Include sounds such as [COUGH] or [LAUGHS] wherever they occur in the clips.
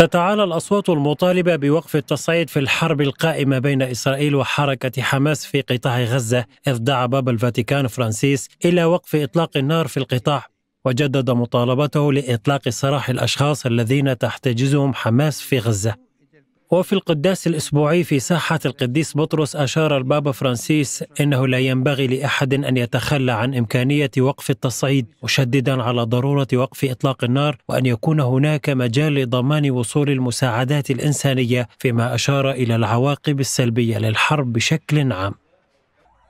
تتعالى الأصوات المطالبة بوقف التصعيد في الحرب القائمة بين إسرائيل وحركة حماس في قطاع غزة إذ دعا باب الفاتيكان فرانسيس إلى وقف إطلاق النار في القطاع وجدد مطالبته لإطلاق سراح الأشخاص الذين تحتجزهم حماس في غزة وفي القداس الأسبوعي في ساحة القديس بطرس أشار البابا فرانسيس أنه لا ينبغي لأحد أن يتخلى عن إمكانية وقف التصعيد مشددا على ضرورة وقف إطلاق النار وأن يكون هناك مجال لضمان وصول المساعدات الإنسانية فيما أشار إلى العواقب السلبية للحرب بشكل عام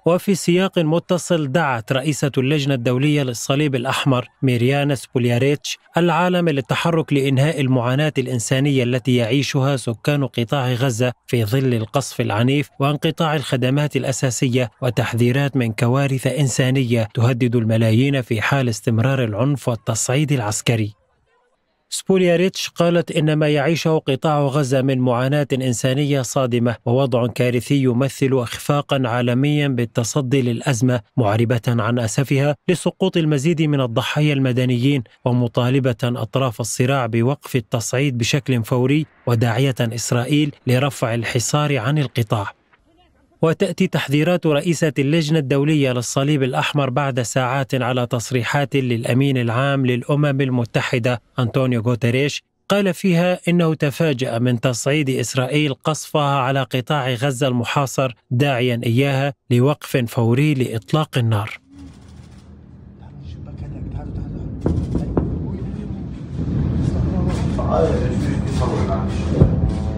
وفي سياق متصل دعت رئيسة اللجنة الدولية للصليب الأحمر ميريانا سبولياريتش العالم للتحرك لإنهاء المعاناة الإنسانية التي يعيشها سكان قطاع غزة في ظل القصف العنيف وانقطاع الخدمات الأساسية وتحذيرات من كوارث إنسانية تهدد الملايين في حال استمرار العنف والتصعيد العسكري سبولياريتش قالت إن ما يعيشه قطاع غزة من معاناة إنسانية صادمة ووضع كارثي يمثل إخفاقا عالميا بالتصدي للأزمة معربة عن أسفها لسقوط المزيد من الضحايا المدنيين ومطالبة أطراف الصراع بوقف التصعيد بشكل فوري وداعية إسرائيل لرفع الحصار عن القطاع وتأتي تحذيرات رئيسة اللجنة الدولية للصليب الأحمر بعد ساعات على تصريحات للأمين العام للأمم المتحدة أنطونيو غوتريش قال فيها إنه تفاجأ من تصعيد إسرائيل قصفها على قطاع غزة المحاصر داعيا إياها لوقف فوري لإطلاق النار [LAUGHS]